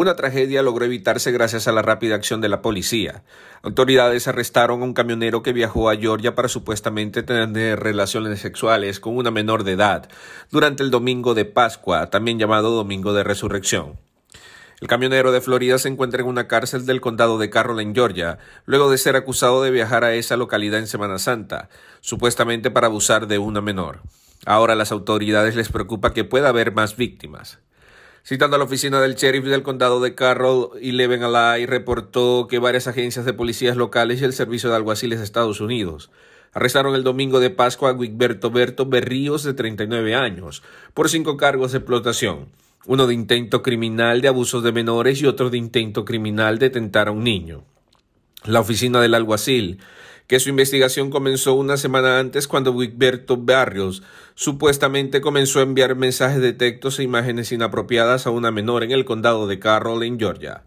Una tragedia logró evitarse gracias a la rápida acción de la policía. Autoridades arrestaron a un camionero que viajó a Georgia para supuestamente tener relaciones sexuales con una menor de edad durante el domingo de Pascua, también llamado Domingo de Resurrección. El camionero de Florida se encuentra en una cárcel del condado de Carroll en Georgia, luego de ser acusado de viajar a esa localidad en Semana Santa, supuestamente para abusar de una menor. Ahora las autoridades les preocupa que pueda haber más víctimas. Citando a la oficina del sheriff del condado de Carroll, Eleven Alay reportó que varias agencias de policías locales y el Servicio de Alguaciles de Estados Unidos arrestaron el domingo de Pascua a Wigberto Berto Berríos, de 39 años, por cinco cargos de explotación, uno de intento criminal de abusos de menores y otro de intento criminal de tentar a un niño. La oficina del alguacil que su investigación comenzó una semana antes cuando Wigberto Barrios supuestamente comenzó a enviar mensajes de textos e imágenes inapropiadas a una menor en el condado de Carroll, en Georgia.